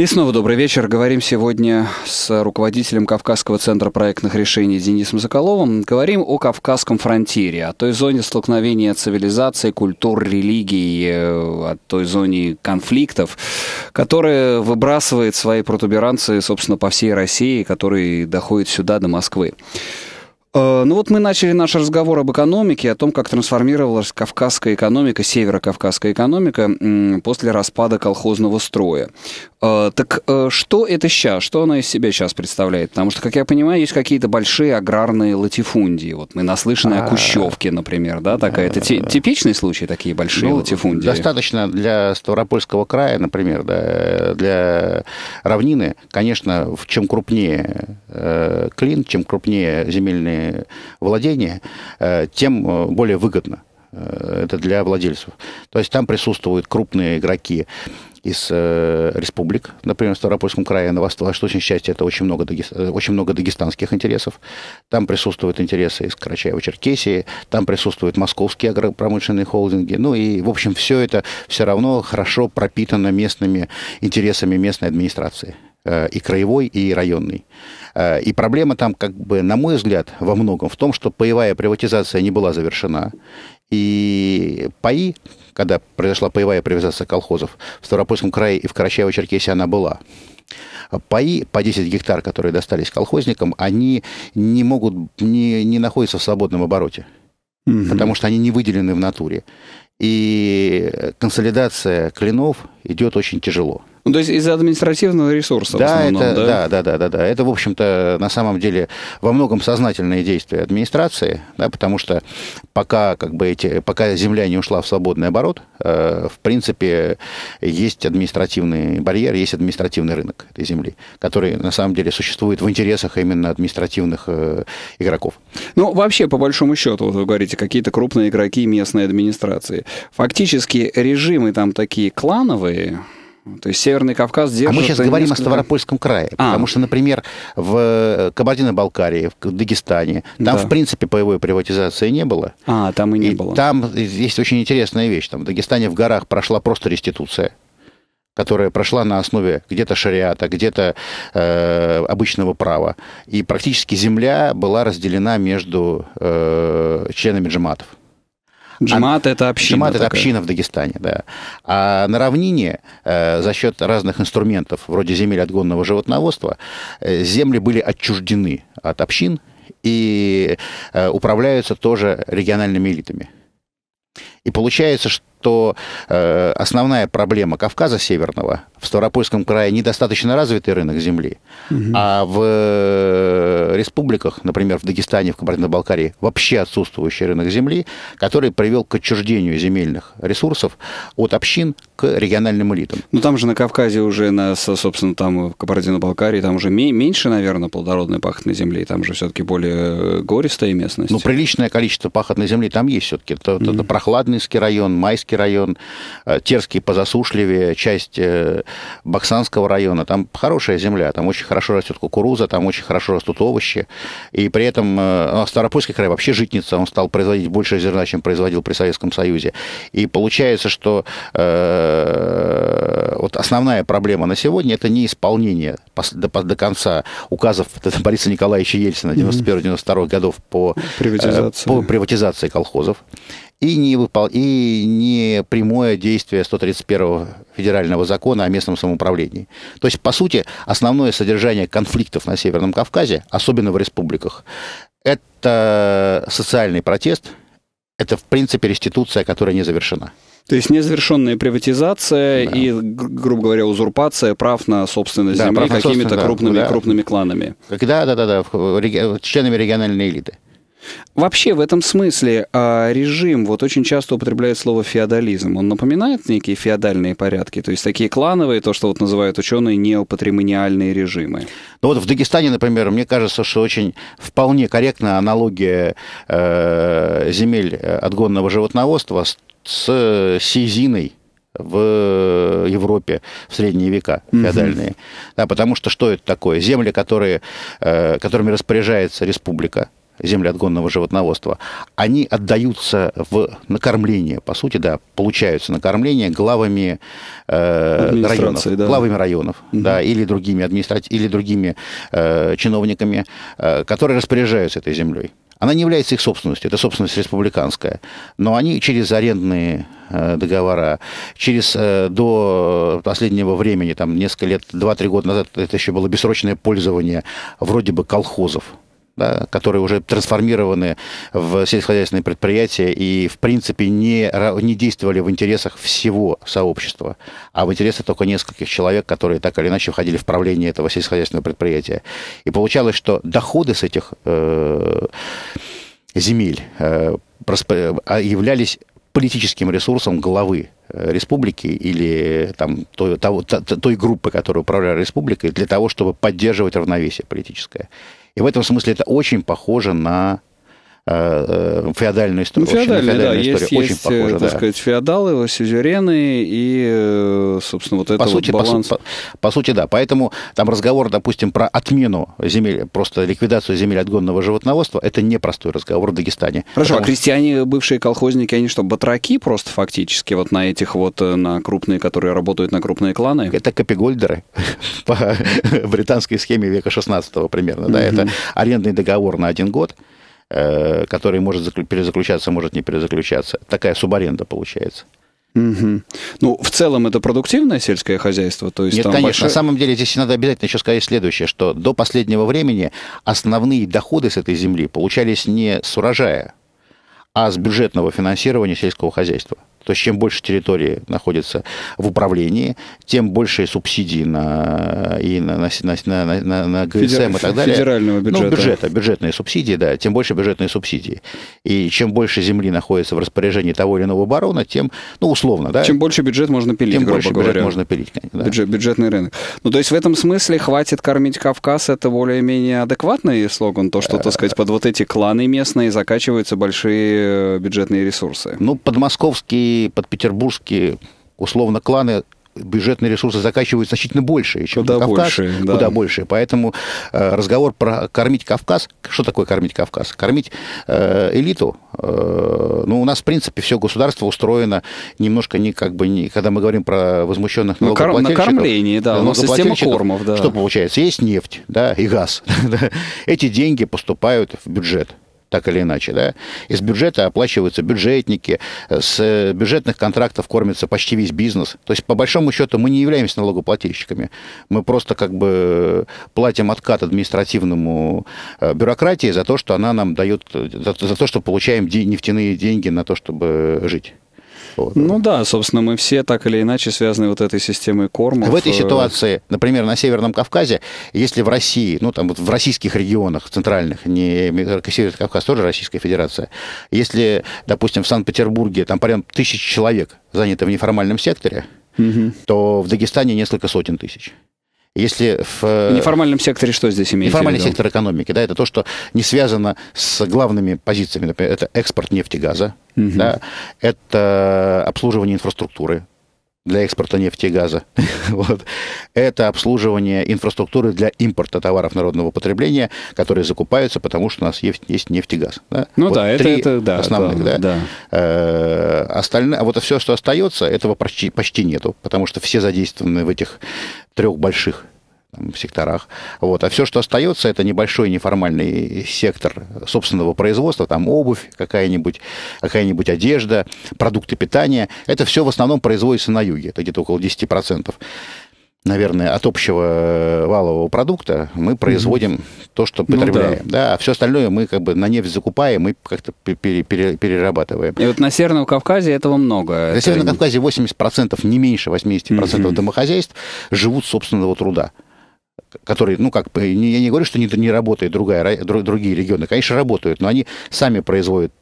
И снова добрый вечер. Говорим сегодня с руководителем Кавказского центра проектных решений Денисом Заколовым. Говорим о Кавказском фронтире, о той зоне столкновения цивилизаций, культур, религий, э, о той зоне конфликтов, которая выбрасывает свои протуберанцы, собственно, по всей России, которые доходят сюда, до Москвы. Э, ну вот мы начали наш разговор об экономике, о том, как трансформировалась кавказская экономика, северокавказская экономика после распада колхозного строя. Э, так э, что это сейчас? Что она из себя сейчас представляет? Потому что, как я понимаю, есть какие-то большие аграрные латифундии. Вот мы наслышаны о а. Кущевке, например, да, такая. Это типичный случай, такие большие ну, латифундии? Достаточно для Ставропольского края, например, да, для равнины, конечно, чем крупнее клин, чем крупнее земельные владения, э, тем э, более выгодно э, это для владельцев. То есть там присутствуют крупные игроки из э, республик, например, в Ставропольском крае, на восточной а части это очень много, очень много дагестанских интересов. Там присутствуют интересы из Карачаева-Черкесии, там присутствуют московские агропромышленные холдинги. Ну и, в общем, все это все равно хорошо пропитано местными интересами местной администрации. Э, и краевой, и районный. Э, и проблема там, как бы, на мой взгляд, во многом в том, что паевая приватизация не была завершена. И паи, когда произошла паевая приватизация колхозов, в Ставропольском крае и в Карачаево-Черкесии она была. Паи по 10 гектар, которые достались колхозникам, они не могут, не, не находятся в свободном обороте. Угу. Потому что они не выделены в натуре. И консолидация клинов идет очень тяжело. Ну, то есть из-за административного ресурса. Да, основном, это, да? да, да, да, да, да. Это, в общем-то, на самом деле во многом сознательные действия администрации, да, потому что пока, как бы эти, пока земля не ушла в свободный оборот, э, в принципе, есть административный барьер, есть административный рынок этой земли, который на самом деле существует в интересах именно административных э, игроков. Ну, вообще, по большому счету, вот вы говорите, какие-то крупные игроки местной администрации. Фактически режимы там такие клановые, то есть Северный Кавказ держит... А мы сейчас говорим несколько... о Ставропольском крае, а. потому что, например, в э, Кабардино-Балкарии, в Дагестане, там, да. в принципе, боевой приватизации не было. А, там и не и было. Там есть очень интересная вещь. Там в Дагестане в горах прошла просто реституция которая прошла на основе где-то шариата, где-то э, обычного права. И практически земля была разделена между э, членами джаматов. Джимат – это община. Джимат – это община в Дагестане, да. А на равнине э, за счет разных инструментов, вроде земель отгонного животноводства, э, земли были отчуждены от общин и э, управляются тоже региональными элитами. И получается, что что э, основная проблема Кавказа Северного в Ставропольском крае недостаточно развитый рынок земли, угу. а в э, республиках, например, в Дагестане, в Кабардино-Балкарии, вообще отсутствующий рынок земли, который привел к отчуждению земельных ресурсов от общин к региональным элитам. Ну там же на Кавказе уже, на, собственно, там в Кабардино-Балкарии, там уже меньше, наверное, плодородной пахотной земли, там же все-таки более э, гористая местность. Ну, приличное количество пахотной земли там есть все-таки. Это, угу. это Прохладный район, Майский Терский район, э, Терский позасушливее, часть э, Баксанского района. Там хорошая земля, там очень хорошо растет кукуруза, там очень хорошо растут овощи. И при этом э, ну, а Старопольский край вообще житница, он стал производить больше зерна, чем производил при Советском Союзе. И получается, что вот основная проблема на сегодня – это не исполнение до, до конца указов Бориса Николаевича Ельцина 91-92 годов по приватизации. по приватизации колхозов и не, выпол... и не прямое действие 131 федерального закона о местном самоуправлении. То есть, по сути, основное содержание конфликтов на Северном Кавказе, особенно в республиках, это социальный протест, это, в принципе, реституция, которая не завершена. То есть незавершенная приватизация да. и, грубо говоря, узурпация прав на собственность да, земли какими-то да, крупными, да. крупными кланами. Да, да, да, да, членами региональной элиты. Вообще, в этом смысле а, режим, вот очень часто употребляет слово феодализм, он напоминает некие феодальные порядки, то есть такие клановые, то, что вот называют ученые неопатримониальные режимы. Ну вот в Дагестане, например, мне кажется, что очень вполне корректна аналогия э, земель э, отгонного животноводства с, с сизиной в Европе в средние века феодальные. Угу. Да, потому что что это такое? Земли, которые, э, которыми распоряжается республика землеотгонного животноводства, они отдаются в накормление, по сути, да, получаются накормление главами э, районов, да. главами районов, угу. да, или другими администрат или другими э, чиновниками, э, которые распоряжаются этой землей. Она не является их собственностью, это собственность республиканская. Но они через арендные э, договора, через э, до последнего времени, там несколько лет, 2-3 года назад, это еще было бессрочное пользование вроде бы колхозов да, которые уже трансформированы в сельскохозяйственные предприятия и, в принципе, не, не действовали в интересах всего сообщества, а в интересах только нескольких человек, которые так или иначе входили в правление этого сельскохозяйственного предприятия. И получалось, что доходы с этих э, земель э, а, являлись политическим ресурсом главы э, республики или там, той, того, той группы, которая управляла республикой, для того, чтобы поддерживать равновесие политическое. И в этом смысле это очень похоже на Э, э, феодальную историю. Ну, феодальная, да, история. есть, очень есть э, похожа, так да. сказать, феодалы, сюзерены и, собственно, вот это по сути, баланс. По, по, по сути, да. Поэтому там разговор, допустим, про отмену земель, просто ликвидацию земель отгонного животноводства, это непростой разговор в Дагестане. Хорошо, а потому... а крестьяне, бывшие колхозники, они что, батраки просто фактически вот на этих вот, на крупные, которые работают на крупные кланы? Это копигольдеры по британской схеме века 16 примерно, да, это арендный договор на один год, Э, который может перезаключаться, может не перезаключаться. Такая субаренда получается. Угу. Ну, в целом это продуктивное сельское хозяйство? То есть Нет, конечно. Большой... На самом деле здесь надо обязательно еще сказать следующее, что до последнего времени основные доходы с этой земли получались не с урожая, а с бюджетного финансирования сельского хозяйства. То есть чем больше территории находится в управлении, тем больше субсидий на, э, и на, на, на, на, на, на ГСМ и так далее. Федерального ну, бюджета. Ну, бюджета, бюджетные субсидии, да, тем больше бюджетные субсидии. И чем больше земли находится в распоряжении того или иного барона, тем, ну, условно, да. Чем больше бюджет можно пилить, Тем больше говоря. бюджет можно пилить, конечно, да. Бюджет, бюджетный рынок. Ну, то есть в этом смысле «хватит кормить Кавказ» — это более-менее адекватный слоган, то, что, так сказать, под вот эти кланы местные закачиваются большие э, бюджетные ресурсы. Ну, подмосковский подпетербургские условно кланы бюджетные ресурсы закачивают значительно больше, чем куда Кавказ, больше, да. куда больше. Поэтому э, разговор про кормить Кавказ, что такое кормить Кавказ? Кормить э, элиту. Э, ну, у нас, в принципе, все государство устроено немножко не как бы, не, когда мы говорим про возмущенных налогоплательщиков. На кормлении, да, у нас система кормов, да. Что получается? Есть нефть, да, и газ. Эти деньги поступают в бюджет так или иначе. Да? Из бюджета оплачиваются бюджетники, э, с бюджетных контрактов кормится почти весь бизнес. То есть, по большому счету, мы не являемся налогоплательщиками. Мы просто как бы платим откат административному э, бюрократии за то, что она нам дает, э, за, то, что получаем нефтяные деньги на то, чтобы жить какого Ну да, собственно, мы все так или иначе связаны вот этой системой кормов. В этой э, ситуации, например, на Северном Кавказе, если в России, ну там вот в российских регионах центральных, не Северный Кавказ тоже Российская Федерация, если, допустим, в Санкт-Петербурге там порядка тысяч человек заняты в неформальном секторе, угу. то в Дагестане несколько сотен тысяч. Если э, в... Неформальном секторе что здесь имеется Неформальный сектор экономики, да, это то, что не связано с главными позициями. Например, это экспорт нефти, газа, угу. да, это обслуживание инфраструктуры, для экспорта нефти и газа. вот. Это обслуживание инфраструктуры для импорта товаров народного потребления, которые закупаются, потому что у нас есть, есть нефть и газ. Да? Ну вот да, это, это да, основных, да. да. да. Э, остальное, а вот все, что остается, этого почти, почти нету, потому что все задействованы в этих трех больших там, секторах. Вот. А все, что остается, это небольшой неформальный сектор собственного производства, там обувь какая-нибудь, какая-нибудь одежда, продукты питания. Это все в основном производится на юге, это где-то около 10% наверное, от общего э, валового продукта мы производим mm то, что потребляем. Ну, да. да, а все остальное мы как бы на нефть закупаем и как-то перерабатываем. И вот на Северном Кавказе этого много. На Это... Северном Кавказе 80%, не меньше 80% mm домохозяйств живут собственного труда которые, ну как, я не говорю, что не, не работает другая, другие регионы, конечно, работают, но они сами производят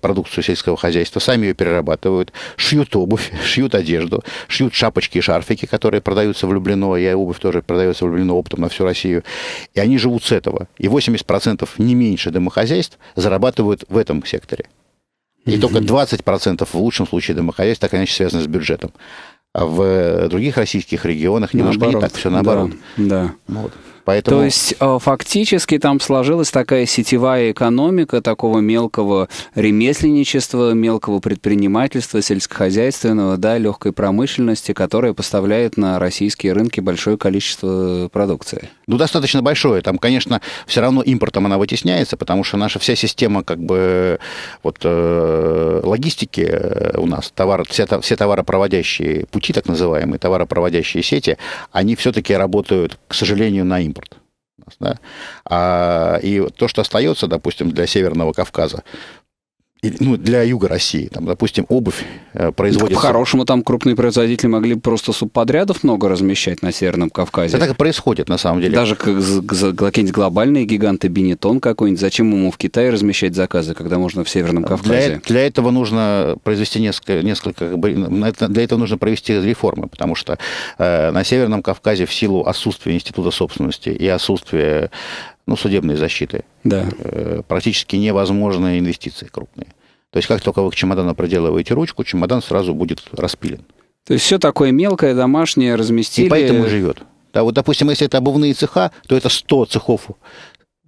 продукцию сельского хозяйства, сами ее перерабатывают, шьют обувь, шьют одежду, шьют шапочки и шарфики, которые продаются в Люблино, и обувь тоже продается в Люблино оптом на всю Россию. И они живут с этого. И 80% не меньше домохозяйств зарабатывают в этом секторе. И mm -hmm. только 20% в лучшем случае домохозяйств так иначе связаны с бюджетом. А в других российских регионах немножко наоборот. не так, все наоборот. Да. да. Вот. Поэтому... То есть э, фактически там сложилась такая сетевая экономика такого мелкого ремесленничества, мелкого предпринимательства, сельскохозяйственного, да, легкой промышленности, которая поставляет на российские рынки большое количество э, продукции ну, достаточно большое. Там, конечно, все равно импортом она вытесняется, потому что наша вся система как бы вот э, логистики э, у нас, товар, все, все товаропроводящие пути, так называемые, товаропроводящие сети, они все-таки работают, к сожалению, на импорт. Да? А, и то, что остается, допустим, для Северного Кавказа, ну, для юга России, там, допустим, обувь э, производится... Да, по-хорошему, там крупные производители могли просто субподрядов много размещать на Северном Кавказе. Это так и происходит, на самом деле. Даже какие-нибудь глобальные гиганты, Бенетон какой-нибудь, зачем ему в Китае размещать заказы, когда можно в Северном Кавказе? Для, для этого нужно произвести несколько... несколько для этого нужно провести реформы, потому что э, на Северном Кавказе в силу отсутствия института собственности и отсутствия ну, судебной защиты, да. Э, практически невозможные инвестиции крупные. То есть как только вы к чемодану проделываете ручку, чемодан сразу будет распилен. То есть все такое мелкое, домашнее, разместили. И поэтому живет. Да, вот, допустим, если это обувные цеха, то это 100 цехов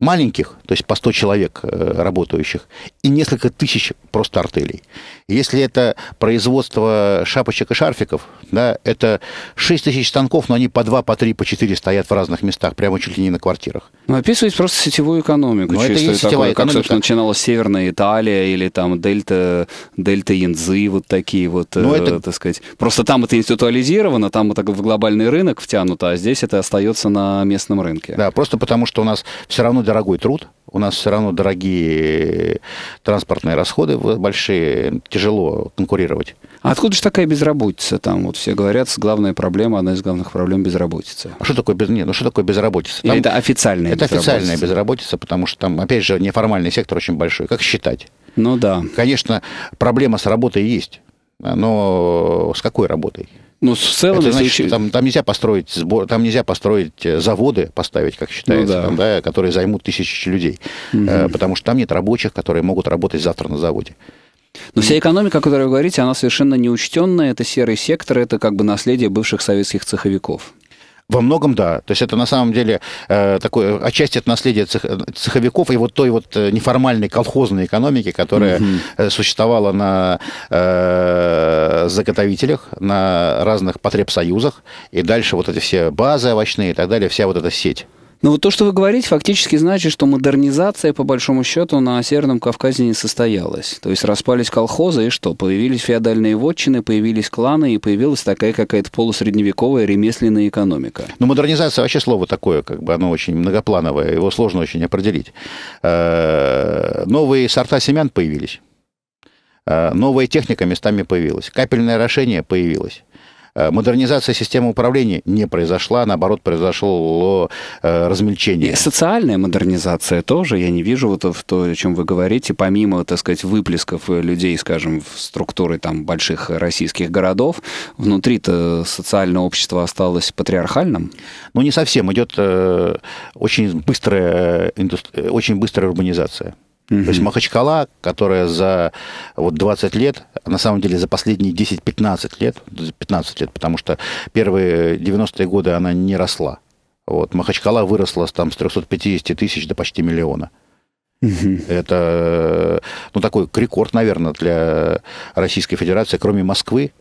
маленьких, то есть по 100 человек э, работающих, и несколько тысяч просто артелей. Если это производство шапочек и шарфиков, да, это 6 тысяч станков, но они по 2, по 3, по 4 стоят в разных местах, прямо чуть ли не на квартирах. Ну, описывать просто сетевую экономику. Ну, это и сетевая такое, экономика. Как, собственно, начиналась Северная Италия или там Дельта, Дельта Янзы, вот такие вот, ну, э, это... так сказать. Просто там это институализировано, там это в глобальный рынок втянуто, а здесь это остается на местном рынке. Да, просто потому что у нас все равно дорогой труд, у нас все равно дорогие э, транспортные расходы большие, тяжело конкурировать. А откуда же такая безработица? Там вот все говорят, главная проблема, одна из главных проблем безработица. А что такое, без... ну что такое безработица? Там... это официальная Это безработица? официальная безработица, потому что там, опять же, неформальный сектор очень большой. Как считать? Ну да. Конечно, проблема с работой есть, но с какой работой? Ну, в целом, это значит, если... там, там нельзя построить сбор, там нельзя построить э, заводы, поставить, как считается, ну, да. Там, да, которые займут тысячи людей, угу. потому что там нет рабочих, которые могут работать завтра на заводе. Но вся экономика, о которой вы говорите, она совершенно неучтенная. Это серый сектор, это как бы наследие бывших советских цеховиков. Во многом да. То есть это на самом деле э, такое, отчасти это наследие цех, цеховиков и вот той вот э, неформальной колхозной экономики, которая Mm-hmm. существовала на э, заготовителях, на разных потребсоюзах, и дальше вот эти все базы овощные и так далее, вся вот эта сеть. Но ну, вот то, что вы говорите, фактически значит, что модернизация, по большому счету, на Северном Кавказе не состоялась. То есть распались колхозы, и что? Появились феодальные вотчины, появились кланы, и появилась такая какая-то полусредневековая ремесленная экономика. Ну, модернизация вообще слово такое, как бы оно очень многоплановое, его сложно очень определить. Э, новые сорта семян появились. Э, новая техника местами появилась. Капельное орошение появилось. Э, модернизация системы управления не произошла, наоборот, произошло э, размельчение. И социальная модернизация тоже, я не вижу вот в то, о чем вы говорите, помимо, так сказать, выплесков людей, скажем, в структуры там больших российских городов, внутри-то социальное общество осталось патриархальным? Ну, не совсем. Идет э, очень быстрая, очень быстрая урбанизация. Mm-hmm. То есть Махачкала, которая за вот 20 лет, на самом деле за последние 10-15 лет, 15 лет, потому что первые 90-е годы она не росла. Вот, Махачкала выросла там, с 350 тысяч до почти миллиона. Mm-hmm. Это ну, такой рекорд, наверное, для Российской Федерации, кроме Москвы,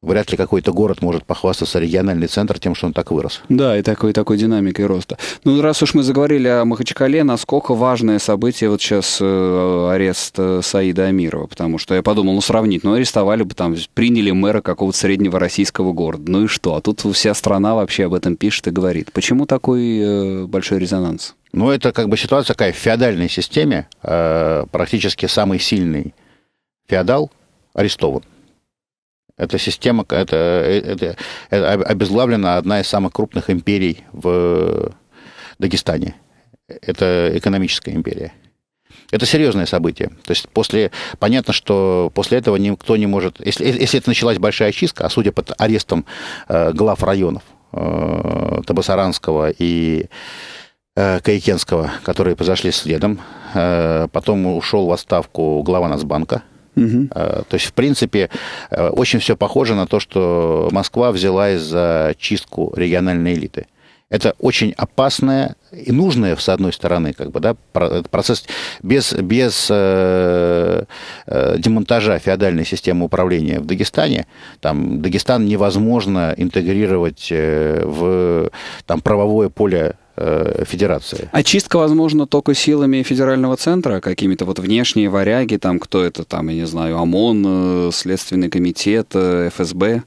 Вряд ли какой-то город может похвастаться региональный центр тем, что он так вырос. Да, и такой, такой динамикой роста. Ну, раз уж мы заговорили о Махачкале, насколько важное событие вот сейчас э, арест э, Саида Амирова, потому что я подумал, ну, сравнить, ну, арестовали бы там, приняли мэра какого-то среднего российского города, ну и что? А тут вся страна вообще об этом пишет и говорит. Почему такой э, большой резонанс? Ну, это как бы ситуация такая в феодальной системе, э, практически самый сильный феодал арестован. Эта система, это, э, это, это обезглавлена одна из самых крупных империй в э, Дагестане. Это экономическая империя. Это серьезное событие. То есть после, понятно, что после этого никто не может... Если, э, если это началась большая чистка, а судя по арестам э, глав районов э, Табасаранского и э, Каикенского, которые произошли следом, э, потом ушел в отставку глава Нацбанка – Угу. То есть, в принципе, э, очень все похоже на то, что Москва взялась за чистку региональной элиты. Это очень опасное и нужное, с одной стороны, как бы, да, процесс без, без э, э, демонтажа феодальной системы управления в Дагестане, там, Дагестан невозможно интегрировать в там, правовое поле э, федерации. Очистка, возможно, только силами федерального центра, какими-то вот внешние варяги, там кто это, там, я не знаю, ОМОН, э, Следственный комитет, э, ФСБ.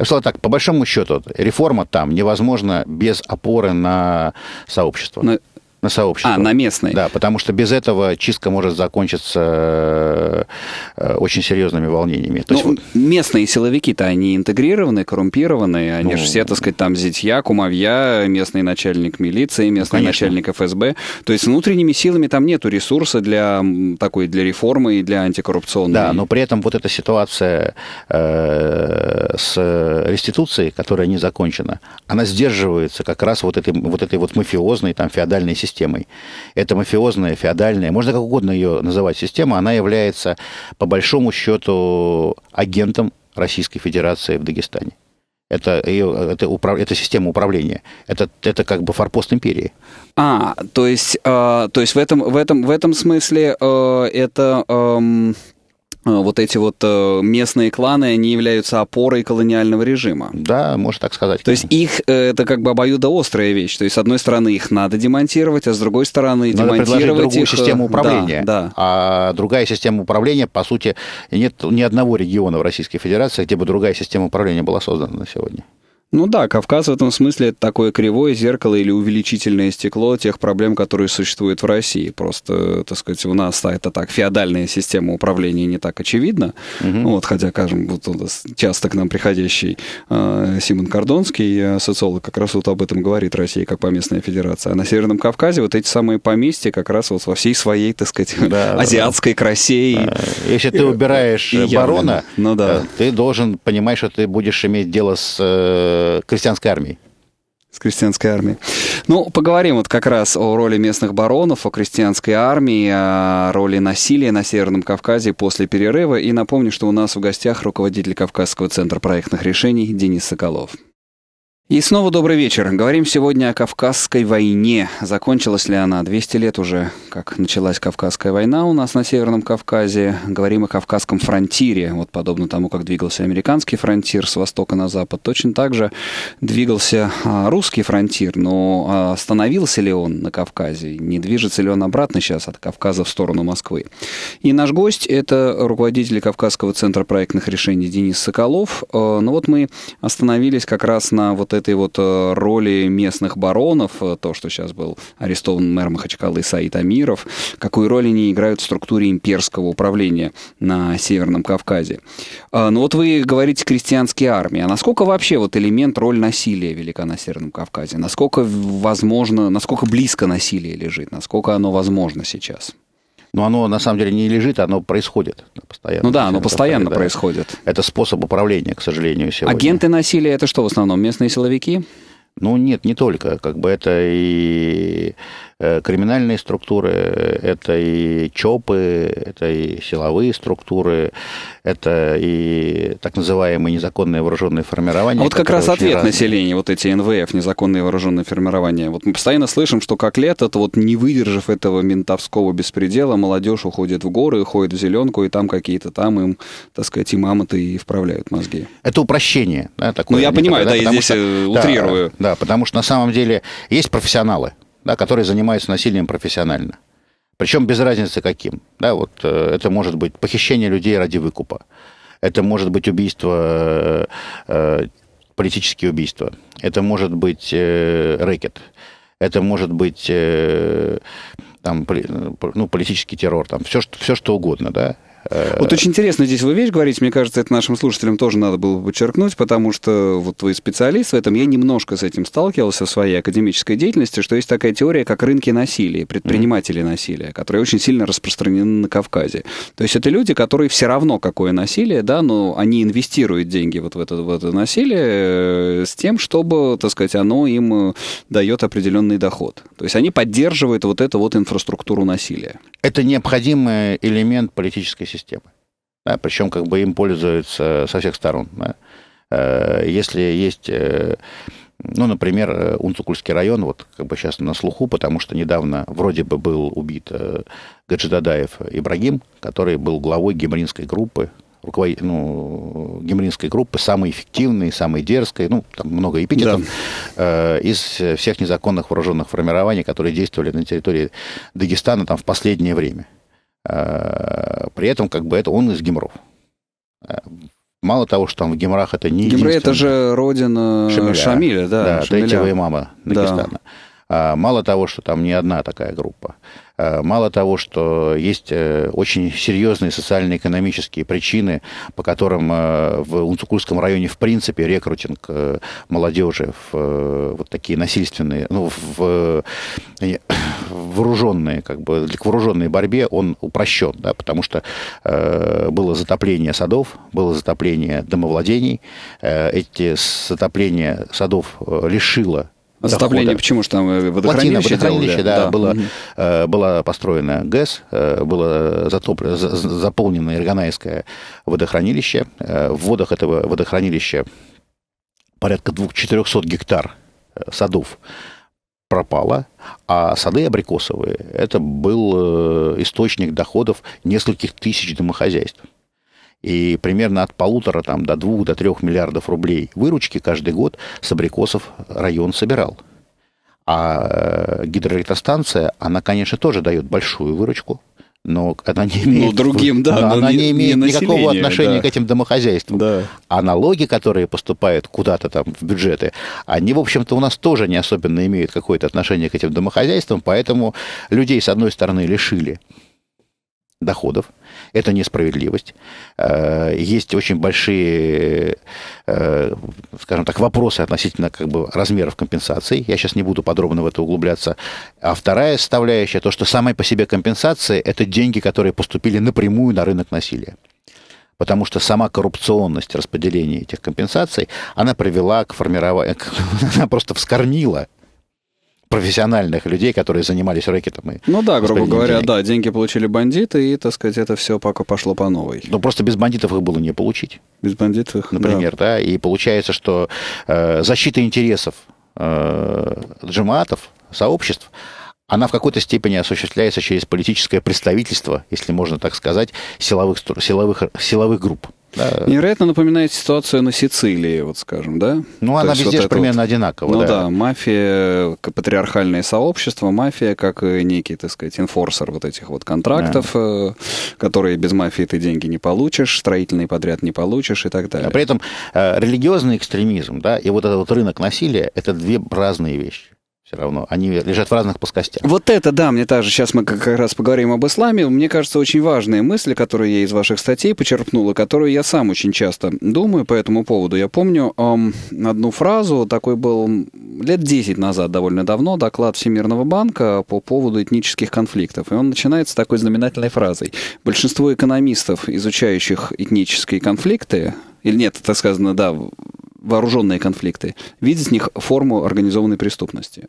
Что так, по большому счету, реформа там невозможна без опоры на сообщество. Но... На сообщество. А, на местные. Да, потому что без этого чистка может закончиться э, Э, очень серьезными волнениями. То ну, есть, местные силовики-то, они интегрированы, коррумпированы, они ну, же все, так ну. сказать, там зятья, кумовья, местный начальник милиции, местный ну, начальник ФСБ. То есть внутренними силами там нету ресурса для такой, для реформы и для антикоррупционной. Да, но при этом вот эта ситуация э, с реституцией, которая не закончена, она сдерживается как раз вот этой вот, этой вот мафиозной, там, феодальной системой. Это мафиозная, феодальная, можно как угодно ее называть система, она является по большому счету агентом Российской Федерации в Дагестане. Это, это, управ, это система управления. Это, это как бы форпост империи. А, то есть, э, то есть в, этом, в, этом, в этом смысле э, это... Э, Э, вот эти вот э, местные кланы, они являются опорой колониального режима. Да, можно так сказать. То есть их, э, это как бы обоюдоострая вещь. То есть, с одной стороны, их надо демонтировать, а с другой стороны, надо демонтировать другую их... систему управления. Да, да. А другая система управления, по сути, нет ни одного региона в Российской Федерации, где бы другая система управления была создана на сегодня. Ну да, Кавказ в этом смысле это такое кривое зеркало или увеличительное стекло тех проблем, которые существуют в России. Просто, так сказать, у нас это так, феодальная система управления не так очевидна. Угу. Вот, хотя, скажем, вот у нас часто к нам приходящий э, Симон Кордонский, э, социолог, как раз вот об этом говорит Россия как поместная федерация. А на Северном Кавказе вот эти самые поместья как раз вот во всей своей, так сказать, да, азиатской да. красе. И... А, если ты э, убираешь и барона, ну, да. Э, ты должен понимать, что ты будешь иметь дело с Э, крестьянской армией с крестьянской армией. Ну, поговорим вот как раз о роли местных баронов, о крестьянской армии, о роли насилия на Северном Кавказе после перерыва. И напомню, что у нас в гостях руководитель Кавказского центра проектных решений Денис Соколов. И снова добрый вечер. Говорим сегодня о Кавказской войне. Закончилась ли она? 200 лет уже, как началась Кавказская война у нас на Северном Кавказе. Говорим о Кавказском фронтире. Вот подобно тому, как двигался американский фронтир с востока на запад, точно так же двигался а, русский фронтир. Но а, остановился ли он на Кавказе? Не движется ли он обратно сейчас от Кавказа в сторону Москвы? И наш гость – это руководитель Кавказского центра проектных решений Денис Соколов. А, Но ну вот мы остановились как раз на вот этой вот э, роли местных баронов, э, то, что сейчас был арестован мэр Махачкалы Саид Амиров, какую роль они играют в структуре имперского управления на Северном Кавказе. А, Но ну вот вы говорите крестьянские армии, а насколько вообще вот элемент роль насилия велика на Северном Кавказе? Насколько возможно, насколько близко насилие лежит, насколько оно возможно сейчас? Но оно на самом деле не лежит, оно происходит постоянно. Ну да, оно постоянно, постоянно да. происходит. Это способ управления, к сожалению, сегодня. Агенты насилия это что в основном? Местные силовики? Ну нет, не только. Как бы это и Э, криминальные структуры, э, это и ЧОПы, это и силовые структуры, это и так называемые незаконные вооруженные формирования. А вот как раз ответ разные. населения, вот эти НВФ, незаконные вооруженные формирования. Вот мы постоянно слышим, что как лет это вот не выдержав этого ментовского беспредела, молодежь уходит в горы, уходит в зеленку, и там какие-то там им, так сказать, и мамонты и вправляют мозги. Это упрощение. Да, ну, такое, ну, я понимаю, да, я здесь что, э, утрирую. Да, да, потому что на самом деле есть профессионалы, да, которые занимаются насилием профессионально. Причем без разницы каким. Да, вот, э, это может быть похищение людей ради выкупа. Это может быть убийство, э, э, политические убийства. Это может быть рэкет. Это может быть там, ну, политический террор. Там, все, что, все что угодно. Да? Э, вот очень интересно здесь вы вещь говорите, мне кажется, это нашим слушателям тоже надо было бы подчеркнуть, потому что вот вы специалист в этом, я немножко с этим сталкивался в своей академической деятельности, что есть такая теория, как рынки насилия, предприниматели mm-hmm. насилия, которые очень сильно распространены на Кавказе. То есть это люди, которые все равно какое насилие, да, но они инвестируют деньги вот в это, в это насилие э, с тем, чтобы, так сказать, оно им э, дает определенный доход. То есть они поддерживают вот эту вот инфраструктуру насилия. Это необходимый элемент политической системы системы. Да, причем как бы им пользуются со всех сторон. Да. Э, если есть, э, ну, например, э, Унцукульский район, вот как бы сейчас на слуху, потому что недавно вроде бы был убит Гаджидадаев Ибрагим, который был главой геморинской группы, руководитель, ну, геморинской группы, самой эффективной, самой дерзкой, ну, там много эпитетов, да. из всех незаконных вооруженных формирований, которые действовали на территории Дагестана там в последнее время. Э, при этом как бы это он из Гимров. Э, мало того, что там в Гимрах это не Гемры это же родина Шамиля, Шамиля да. Да, Шамиля. мама Дагестана. Да. А, мало того, что там не одна такая группа. А, мало того, что есть э, очень серьезные социально-экономические причины, по которым э, в Унцукульском районе в принципе рекрутинг э, молодежи в вот такие насильственные, ну, в вооруженные, как бы, к вооруженной борьбе он упрощен, да, потому что было затопление садов, было затопление домовладений, эти затопления садов лишило Затопление, почему что там э, водохранилище, Плотина, водохранилище да, да. Было, угу. э, была построена ГЭС, э, было затоп... заполнено Ирганайское водохранилище. Э, в водах этого водохранилища порядка 400 гектар э, садов пропало, а сады абрикосовые – это был э, источник доходов нескольких тысяч домохозяйств. И примерно от полутора там, до двух, до трех миллиардов рублей выручки каждый год с абрикосов район собирал. А э, гидроэлектростанция, она, конечно, тоже дает большую выручку, но она не ну, имеет, другим, да, она не, не имеет не никакого отношения да. к этим домохозяйствам. Да. А налоги, которые поступают куда-то там в бюджеты, они, в общем-то, у нас тоже не особенно имеют какое-то отношение к этим домохозяйствам, поэтому людей, с одной стороны, лишили доходов, это несправедливость. Э, есть очень большие, э, скажем так, вопросы относительно как бы, размеров компенсаций. Я сейчас не буду подробно в это углубляться. А вторая составляющая, то, что самая по себе компенсация, это деньги, которые поступили напрямую на рынок насилия потому что сама коррупционность распределения этих компенсаций, она привела к формированию, она просто вскорнила профессиональных людей, которые занимались рэкетом. И ну да, грубо говоря, денег. да, деньги получили бандиты, и, так сказать, это все пока пошло по новой. Ну просто без бандитов их было не получить. Без бандитов их, Например, да. да и получается, что э, защита интересов э, джематов, сообществ, она в какой-то степени осуществляется через политическое представительство, если можно так сказать, силовых, силовых, силовых групп. Невероятно напоминает ситуацию на Сицилии, вот скажем, да? Ну, То она везде вот же примерно вот... одинакова. Ну да. да, мафия, патриархальное сообщество, мафия как некий, так сказать, инфорсер вот этих вот контрактов, да. Э, которые без мафии ты деньги не получишь, строительный подряд не получишь и так а далее. А при этом э, религиозный экстремизм, да, и вот этот вот рынок насилия, это две разные вещи все равно. Они лежат в разных плоскостях. Вот это, да, мне тоже Сейчас мы как раз поговорим об исламе. Мне кажется, очень важные мысли, которые я из ваших статей почерпнула, которые я сам очень часто думаю по этому поводу. Я помню эм, одну фразу, такой был лет 10 назад, довольно давно, доклад Всемирного банка по поводу этнических конфликтов. И он начинается такой знаменательной фразой. Большинство экономистов, изучающих этнические конфликты, или нет, это сказано, да, вооруженные конфликты, видеть в них форму организованной преступности.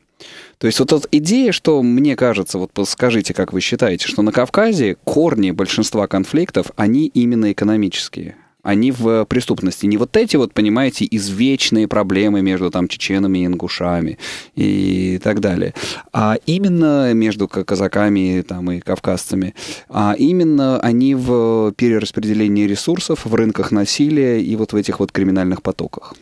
То есть вот эта идея, что мне кажется, вот скажите, как вы считаете, что на Кавказе корни большинства конфликтов, они именно экономические они а в преступности. Не вот эти вот, понимаете, извечные проблемы между там чеченами и ингушами и так далее, а именно между казаками там и кавказцами, а именно они в перераспределении ресурсов, в рынках насилия и вот в этих вот криминальных потоках.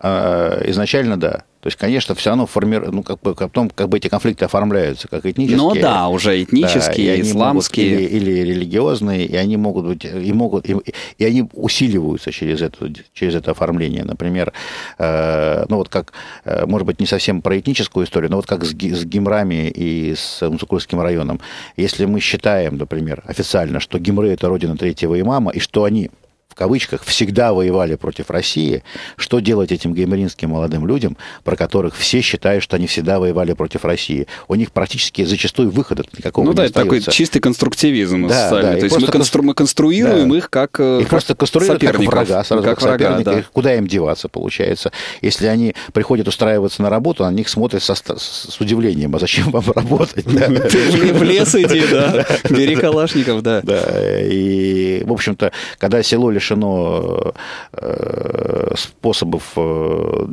А, изначально да. То есть, конечно, все равно форми... ну, как бы, потом как бы эти конфликты оформляются как этнические. Ну да, уже этнические, да, и исламские. Могут, или, или религиозные, и они могут быть, и могут, и, и они усиливаются через это, через это оформление. Например, э, ну вот как, э, может быть, не совсем про этническую историю, но вот как с, с Гимрами и с Мусукульским районом. Если мы считаем, например, официально, что Гимры – это родина третьего имама, и что они кавычках, всегда воевали против России, что делать этим геймеринским молодым людям, про которых все считают, что они всегда воевали против России? У них практически зачастую выхода никакого ну, не да, остается. такой чистый конструктивизм да, социальный. Да, То есть мы, констру... мы конструируем да. их как э, Их как просто конструируют как врага, сразу как, как врага, соперника. Да. Куда им деваться, получается? Если они приходят устраиваться на работу, на них смотрят со, с удивлением, а зачем вам работать? В лес иди, да. Бери калашников, Да, и, в общем-то, когда село лишь решено э, способов, э,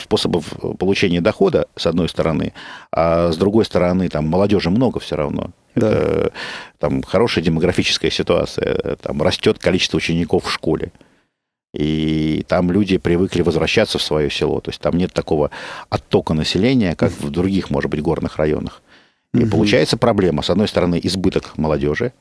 способов получения дохода, с одной стороны, а с другой стороны, там молодежи много все равно. Да. Это, э, там хорошая демографическая ситуация, там растет количество учеников в школе. И там люди привыкли возвращаться в свое село. То есть там нет такого оттока населения, как в других, может быть, горных районах. И угу. получается проблема, с одной стороны, избыток молодежи,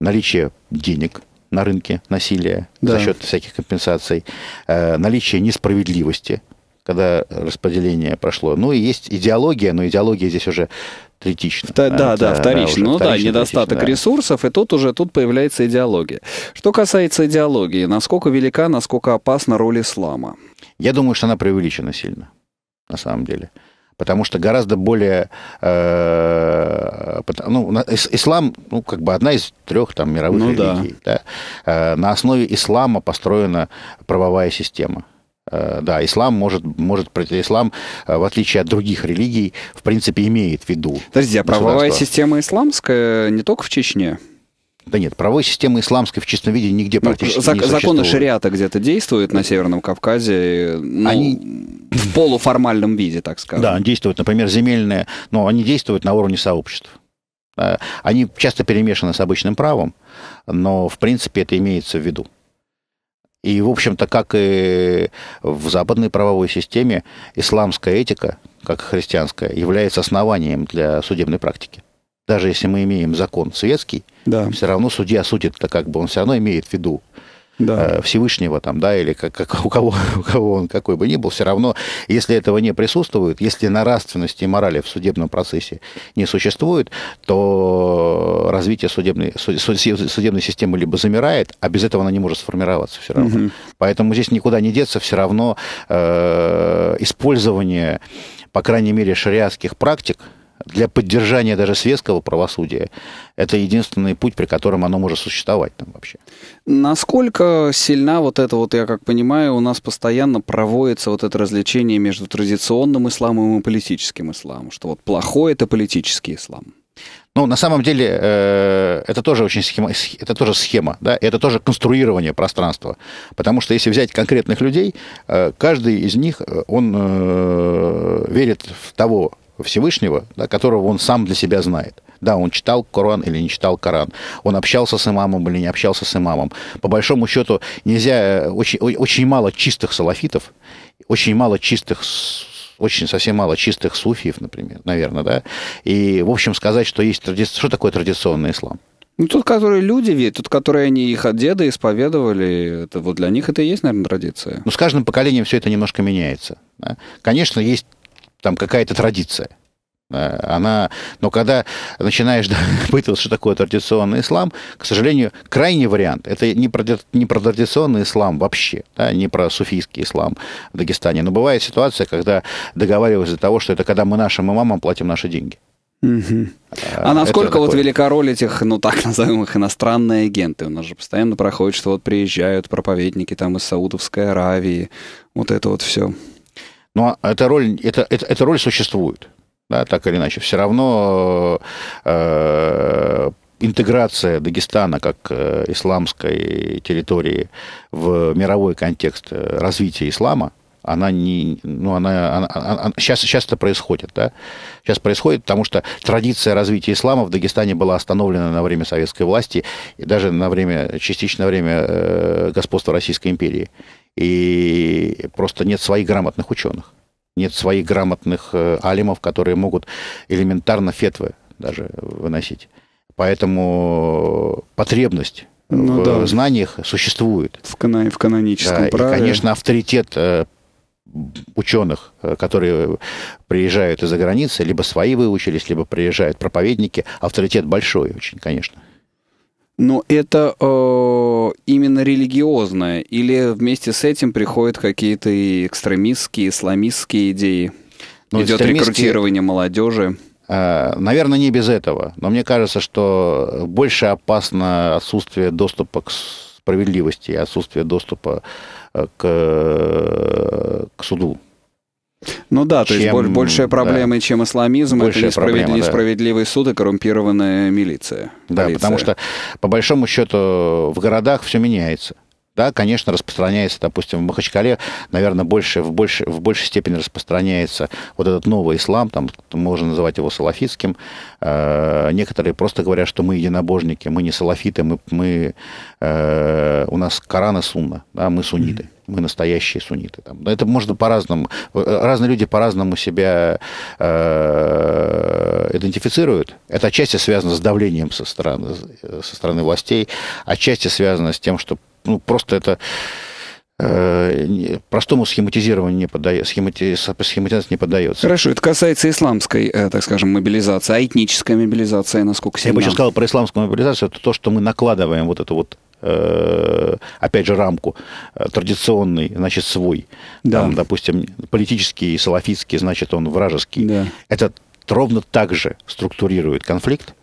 наличие денег – на рынке насилия да. за счет всяких компенсаций, э, наличие несправедливости, когда распределение прошло. Ну и есть идеология, но идеология здесь уже третично. Да, да, ну да, вторично. Да, ну вторично, да, недостаток да. ресурсов, и тут уже тут появляется идеология. Что касается идеологии, насколько велика, насколько опасна роль ислама? Я думаю, что она преувеличена сильно, на самом деле потому что гораздо более... Э, ну, ислам, ну, как бы одна из трех там мировых ну, религий. Да. Да? Э, на основе ислама построена правовая система. Э, да, ислам может, может ислам, в отличие от других религий, в принципе, имеет в виду. Подождите, а правовая система исламская не только в Чечне? Да нет, правовой системы исламской в чистом виде нигде ну, практически зак- не существует. Законы шариата где-то действуют на Северном Кавказе. Ну, они в полуформальном виде, так скажем. Да, они действуют, например, земельные, но они действуют на уровне сообществ. Э, они часто перемешаны с обычным правом, но, в принципе, это имеется в виду. И, в общем-то, как и в западной правовой системе, исламская этика, как и христианская, является основанием для судебной практики даже если мы имеем закон советский, да. все равно судья судит-то как бы, он все равно имеет в виду да. Э, Всевышнего там, да, или как, как, у, кого, у кого он какой бы ни был, все равно, если этого не присутствует, если нравственности и морали в судебном процессе не существует, то развитие судебной, суд, судебной системы либо замирает, а без этого она не может сформироваться все равно. Угу. Поэтому здесь никуда не деться, все равно э, использование, по крайней мере, шариатских практик, для поддержания даже светского правосудия это единственный путь, при котором оно может существовать там вообще. Насколько сильна вот это вот, я как понимаю, у нас постоянно проводится вот это развлечение между традиционным исламом и политическим исламом, что вот плохой это политический ислам. Ну, на самом деле, э, это тоже очень схема, это тоже схема, да, это тоже конструирование пространства. Потому что если взять конкретных людей, э, каждый из них, э, он верит в того Всевышнего, да, которого он сам для себя знает. Да, он читал Коран или не читал Коран, он общался с имамом или не общался с имамом. По большому счету, нельзя, э, очень, очень мало чистых салафитов, очень мало чистых очень совсем мало чистых суфиев, например, наверное, да. И, в общем, сказать, что есть тради... что такое традиционный ислам? Ну, тот, которые люди видят, тот, которые они их от деда исповедовали, это вот для них это и есть, наверное, традиция. Ну, с каждым поколением все это немножко меняется. Да? Конечно, есть там какая-то традиция. Э, она, но когда начинаешь пытаться, что такое традиционный ислам, к сожалению, крайний вариант. Это не про, не про традиционный ислам вообще, да, не про суфийский ислам в Дагестане. Но бывает ситуация, когда договариваются до того, что это когда мы нашим имамам платим наши деньги. А, а насколько вот велика роль этих, ну так называемых иностранные агенты? У нас же постоянно проходит, что вот приезжают проповедники там из Саудовской Аравии, вот это вот все. Но ну, а эта роль, это, это, эта роль существует, да, так или иначе. Все равно э, интеграция Дагестана как э, исламской территории в мировой контекст э, развития ислама, она не, ну, она, она, она сейчас, сейчас это происходит, да? Сейчас происходит, потому что традиция развития ислама в Дагестане была остановлена на время советской власти и даже на время, частичное на время э, господства Российской империи и просто нет своих грамотных ученых, нет своих грамотных э, алимов, которые могут элементарно фетвы даже выносить. Поэтому потребность ну, в да. знаниях существует. В, кана в каноническом да, праве. И, конечно, авторитет э, ученых, э, которые приезжают из-за границы, либо свои выучились, либо приезжают проповедники, авторитет большой очень, конечно. Но это э, именно религиозное, или вместе с этим приходят какие-то экстремистские, исламистские идеи? Ну, Идет рекрутирование молодежи. Э, наверное, не без этого. Но мне кажется, что больше опасно отсутствие доступа к справедливости, отсутствие доступа э, к, э, к суду. Ну да, чем, то есть больш, большая проблема, да, чем исламизм, это несправедливый, проблема, да. суд и коррумпированная милиция. Да, полиция. потому что, по большому счету, в городах все меняется. Да, конечно, распространяется, допустим, в Махачкале, наверное, больше, в, больше, в большей степени распространяется вот этот новый ислам, там можно называть его салафитским. Э, некоторые просто говорят, что мы единобожники, мы не салафиты, мы, мы, э, у нас Коран и Сунна, да, мы сунниты. Mm-hmm мы настоящие сунниты. Там. Это можно по-разному. Разные люди по-разному себя э, идентифицируют. Это отчасти связано с давлением со стороны, со стороны властей, отчасти связано с тем, что ну, просто это э, простому схематизированию не поддается, схемати... схематизация не поддается. Хорошо, это касается исламской, э, так скажем, мобилизации, а этническая мобилизация насколько сильна? Я бы еще сказал про исламскую мобилизацию, это то, что мы накладываем вот эту вот Э, опять же, рамку э, традиционный, значит, свой. Да. Там, допустим, политический, салафитский, значит, он вражеский. Да. Это ровно так же структурирует конфликт,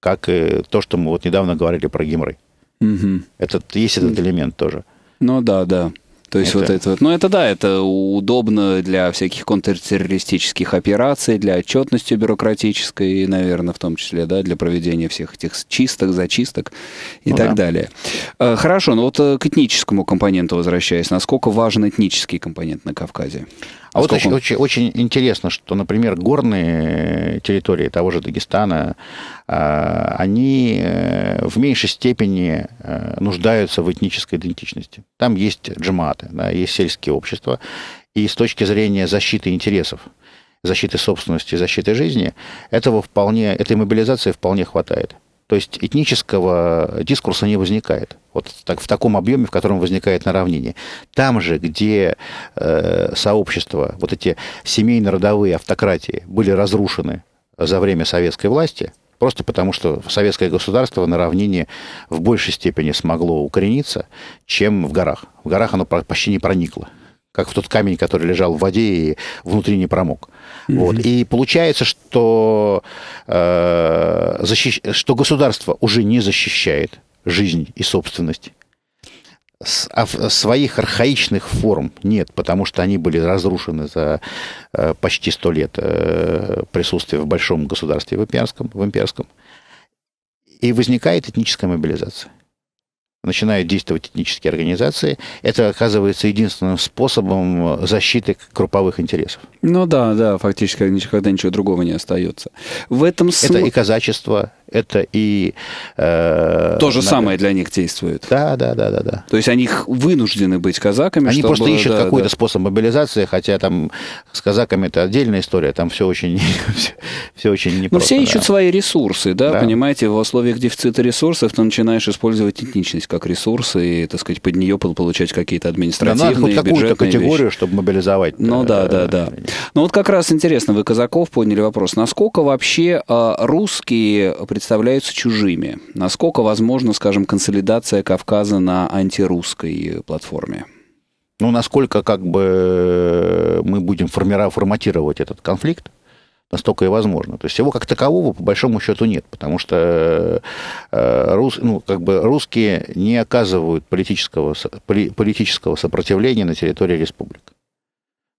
как и то, что мы вот недавно говорили про Гимры. Угу. Этот, есть этот элемент тоже. Ну да, да. То есть это... вот это вот. Ну, это да, это удобно для всяких контртеррористических операций, для отчетности бюрократической, наверное, в том числе, да, для проведения всех этих чисток, зачисток и ну, так да. далее. Э, хорошо, ну вот э, к этническому компоненту возвращаясь, насколько важен этнический компонент на Кавказе? А вот очень, очень, очень интересно, что, например, горные э, территории того же Дагестана, а, они э, в меньшей степени э, нуждаются в этнической идентичности. Там есть джематы, да, есть сельские общества. И с точки зрения защиты интересов, защиты собственности, защиты жизни, этого вполне, этой мобилизации вполне хватает. То есть этнического дискурса не возникает. Вот так, в таком объеме, в котором возникает наравнение. Там же, где э, сообщества, вот эти семейно-родовые автократии были разрушены за время советской власти, просто потому что советское государство на равнине в большей степени смогло укорениться, чем в горах. В горах оно почти не проникло как в тот камень, который лежал в воде и внутри не промок. Mm-hmm. Вот. И получается, что, э, защищ... что государство уже не защищает жизнь и собственность. С, а, своих архаичных форм нет, потому что они были разрушены за э, почти сто лет э, присутствия в большом государстве в имперском, в имперском. И возникает этническая мобилизация начинают действовать этнические организации, это оказывается единственным способом э, защиты групповых интересов. Ну да, да, фактически никогда ничего другого не остается. В этом см... Это и казачество, это и... Э, То же на... самое для них действует. Да, да, да, да, да. То есть они вынуждены быть казаками. Они чтобы, просто ищут да, какой-то да. способ мобилизации, хотя там с казаками это отдельная история, там все очень, все, очень непросто. Но все да. ищут свои ресурсы, да, да, понимаете, в условиях дефицита ресурсов ты начинаешь использовать этничность как ресурсы и, так сказать, под нее получать какие-то административные, да, надо хоть какую-то категорию, вещи. чтобы мобилизовать. Ну э, да, да, да. Ну вот как раз интересно, вы казаков поняли вопрос, насколько вообще а, русские представляются чужими? Насколько возможна, скажем, консолидация Кавказа на антирусской платформе? Ну, насколько как бы мы будем формира- форматировать этот конфликт, настолько и возможно. То есть его как такового по большому счету нет, потому что э, рус, ну, как бы русские не оказывают политического, поли, политического сопротивления на территории республик.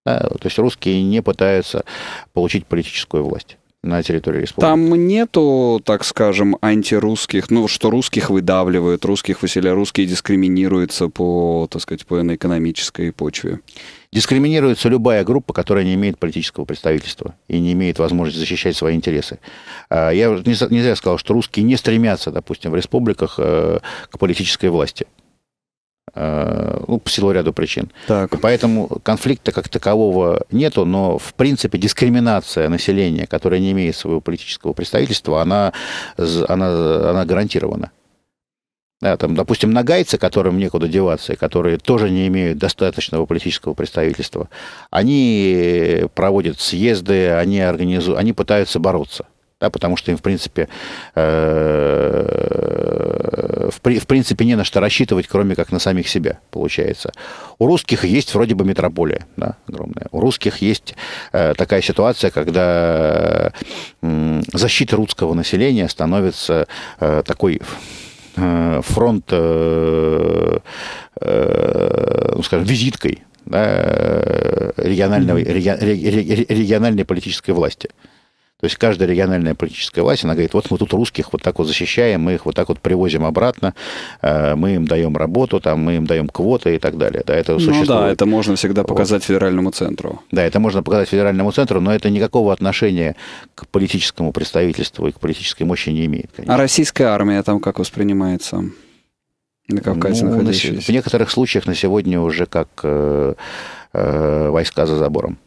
Да, то есть русские не пытаются получить политическую власть на территории республики? Там нету, так скажем, антирусских, ну, что русских выдавливают, русских выселяют, русские дискриминируются по, так сказать, по экономической почве. Дискриминируется любая группа, которая не имеет политического представительства и не имеет возможности защищать свои интересы. А, я не зря сказал, что русские не стремятся, допустим, в республиках э, к политической власти. Э, ну, по силу ряду причин. Так. Поэтому конфликта как такового нету, но, в принципе, дискриминация населения, которое не имеет своего политического представительства, она, она, она гарантирована. Да, там, допустим, нагайцы, которым некуда деваться, и которые тоже не имеют достаточного политического представительства, они проводят съезды, они, организу, они пытаются бороться да, потому что им, в принципе, э, в, при, в принципе, не на что рассчитывать, кроме как на самих себя, получается. У русских есть вроде бы метрополия, да, огромная. У русских есть э, такая ситуация, когда э, защита русского населения становится э, такой э, фронт, э, э, ну, скажем, визиткой да, э, региональной, реги, региональной политической власти. То есть каждая региональная политическая власть, она говорит, вот мы тут русских вот так вот защищаем, мы их вот так вот привозим обратно, э, мы им даем работу, там, мы им даем квоты и так далее. Да, это ну существует. да, это можно всегда показать вот. федеральному центру. Да, это можно показать федеральному центру, но это никакого отношения к политическому представительству и к политической мощи не имеет. Конечно. А российская армия там как воспринимается? На Кавказе ну, находящиеся? В некоторых случаях на сегодня уже как э, э, войска за забором.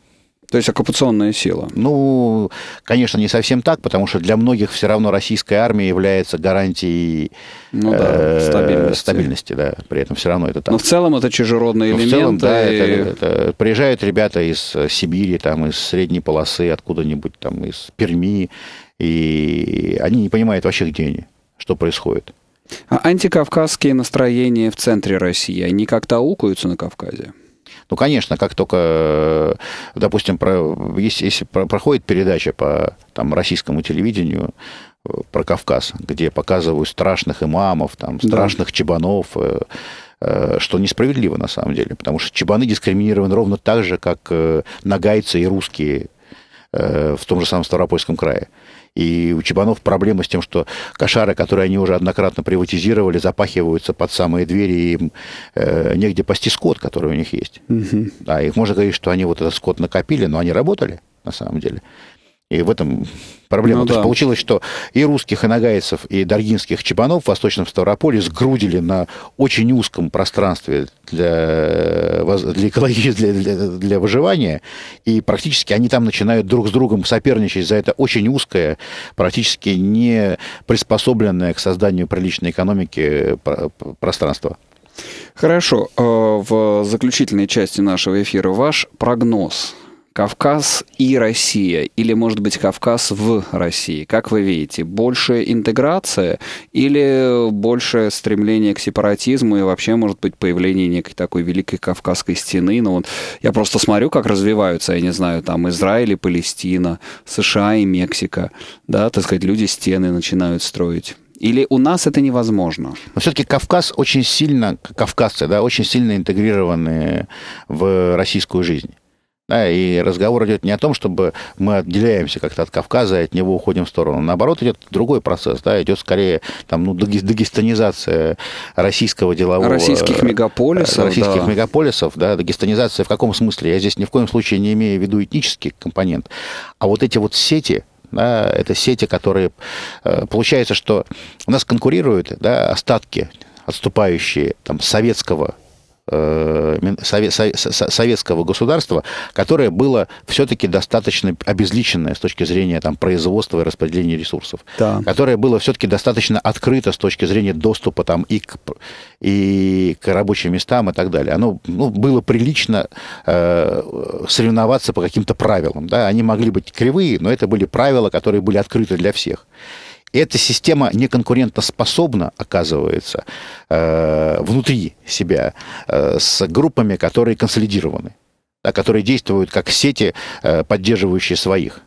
То есть оккупационная сила? Ну, конечно, не совсем так, потому что для многих все равно российская армия является гарантией ну, да, э, стабильности. стабильности, да. При этом все равно это так. Но в целом это чужеродные Но элементы. В целом, да, и... это, это, приезжают ребята из Сибири, там, из средней полосы, откуда-нибудь там, из Перми, и они не понимают вообще, где они, что происходит. А антикавказские настроения в центре России, они как-то аукаются на Кавказе? Ну, конечно, как только, э, допустим, про, если, если проходит передача по там, российскому телевидению, э, про Кавказ, где показывают страшных имамов, там, страшных да. чебанов, э, что несправедливо на самом деле, потому что чебаны дискриминированы ровно так же, как нагайцы и русские в том же самом Ставропольском крае. И у Чебанов проблема с тем, что кошары, которые они уже однократно приватизировали, запахиваются под самые двери, и им э, негде пасти скот, который у них есть. Угу. Да, их можно говорить, что они вот этот скот накопили, но они работали на самом деле. И в этом проблема. Ну, То да. есть получилось, что и русских, и нагайцев, и даргинских чебанов в Восточном Ставрополе сгрудили на очень узком пространстве для, для экологии, для, для, для выживания. И практически они там начинают друг с другом соперничать за это очень узкое, практически не приспособленное к созданию приличной экономики э, пространство. Хорошо. Э, в заключительной части нашего эфира ваш прогноз Кавказ и Россия, или, может быть, Кавказ в России? Как вы видите, больше интеграция или больше стремление к сепаратизму и вообще, может быть, появление некой такой великой кавказской стены? Ну, вот я просто смотрю, как развиваются, я не знаю, там Израиль и Палестина, США и Мексика, да, так сказать, люди стены начинают строить. Или у нас это невозможно? Но все-таки Кавказ очень сильно, кавказцы, да, очень сильно интегрированы в российскую жизнь. Да, и разговор идет не о том, чтобы мы отделяемся как-то от Кавказа и от него уходим в сторону. Наоборот, идет другой процесс. Да, идет скорее там, ну, дагестанизация российского делового... Российских э, мегаполисов. Российских да. мегаполисов. Да, дагестанизация в каком смысле? Я здесь ни в коем случае не имею в виду этнический компонент. А вот эти вот сети, да, это сети, которые... Э, получается, что у нас конкурируют да, остатки, отступающие там, советского Э, советского государства, которое было все-таки достаточно обезличенное с точки зрения там, производства и распределения ресурсов, да. которое было все-таки достаточно открыто с точки зрения доступа там, и, к, и к рабочим местам и так далее. Оно ну, было прилично э, соревноваться по каким-то правилам. Да? Они могли быть кривые, но это были правила, которые были открыты для всех эта система неконкурентоспособна, оказывается, э, внутри себя э, с группами, которые консолидированы, которые действуют как сети, э, поддерживающие своих.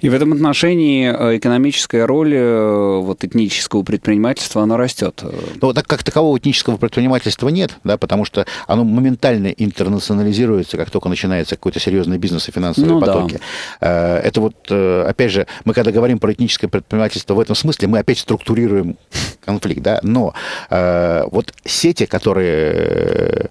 И в этом отношении э, экономическая роль э, вот, этнического предпринимательства, она растет. Ну, так как такового этнического предпринимательства нет, да, потому что оно моментально интернационализируется, как только начинается какой-то серьезный бизнес и финансовые ну, потоки. Да. Э, это вот, опять же, мы когда говорим про этническое предпринимательство в этом смысле, мы опять структурируем конфликт, да, но вот сети, которые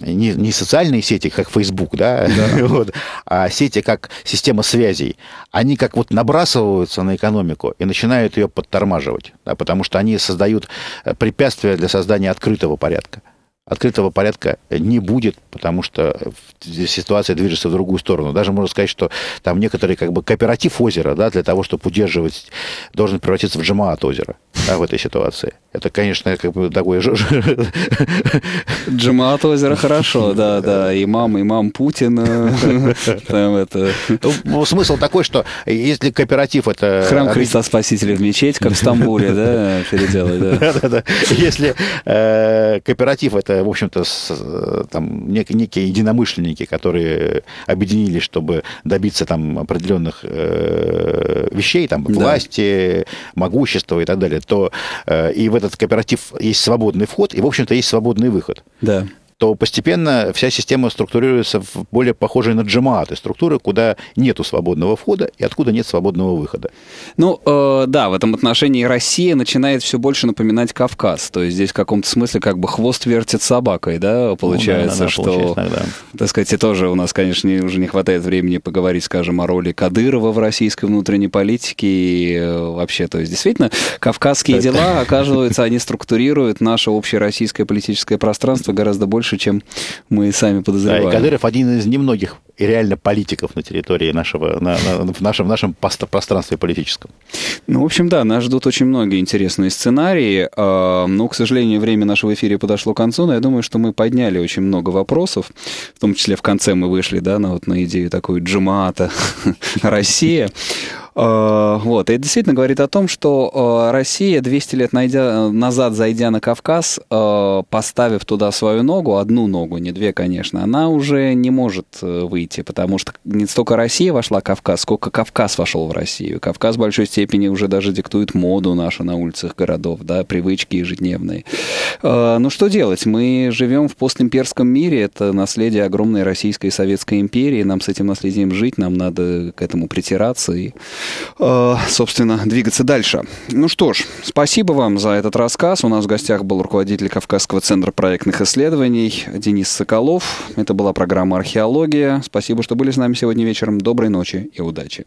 не, не социальные сети, как Facebook, да, да. вот, а сети как система связей, они как вот набрасываются на экономику и начинают ее подтормаживать, да, потому что они создают э, препятствия для создания открытого порядка открытого порядка не будет, потому что ситуация движется в другую сторону. Даже можно сказать, что там некоторые как бы кооператив озера, да, для того, чтобы удерживать, должен превратиться в джамаат озера да, в этой ситуации. Это, конечно, как бы такой... Джамаат озера хорошо, да, да. Имам, имам Путин. Там это... Ну, смысл такой, что если кооператив это... Храм Христа Спасителя в мечеть, как в Стамбуле, да, переделать, да. Если э, кооператив это это, в общем-то, э, там некие единомышленники, которые объединились, чтобы добиться там определенных э, вещей, там да. власти, могущества и так далее, то э, и в этот кооператив есть свободный вход, и, в общем-то, есть свободный выход. Да то постепенно вся система структурируется в более похожей на джамааты структуры, куда нету свободного входа и откуда нет свободного выхода. Ну, э, да, в этом отношении Россия начинает все больше напоминать Кавказ. То есть здесь в каком-то смысле как бы хвост вертит собакой, да, ну получается, ну, да, да, что, получается, так сказать, и тоже у нас, конечно, уже не хватает времени поговорить, скажем, о роли Кадырова в российской внутренней политике и э, вообще, то есть действительно кавказские дела, оказывается, они структурируют наше общее российское политическое пространство гораздо больше, больше, чем мы сами подозреваем. Да, и Кадыров один из немногих реально политиков на территории нашего, на, на, в нашем, нашем пространстве политическом. Ну, в общем, да, нас ждут очень многие интересные сценарии. А, но, к сожалению, время нашего эфира подошло к концу, но я думаю, что мы подняли очень много вопросов. В том числе в конце мы вышли, да, на, вот, на идею такой джимаата Россия. Э, вот. И это действительно говорит о том, что э, Россия, 200 лет найдя, э, назад зайдя на Кавказ, поставив туда свою ногу, одну ногу, не две, конечно, она уже не может выйти, потому что не столько Россия вошла в Кавказ, сколько Кавказ вошел в Россию. Кавказ в большой степени уже даже диктует моду нашу на улицах городов, да, привычки ежедневные. Ну что делать? Мы живем в постимперском мире, это наследие огромной Российской и Советской империи, нам с этим наследием жить, нам надо к этому притираться и Э, собственно, двигаться дальше. Ну что ж, спасибо вам за этот рассказ. У нас в гостях был руководитель Кавказского центра проектных исследований Денис Соколов. Это была программа «Археология». Спасибо, что были с нами сегодня вечером. Доброй ночи и удачи.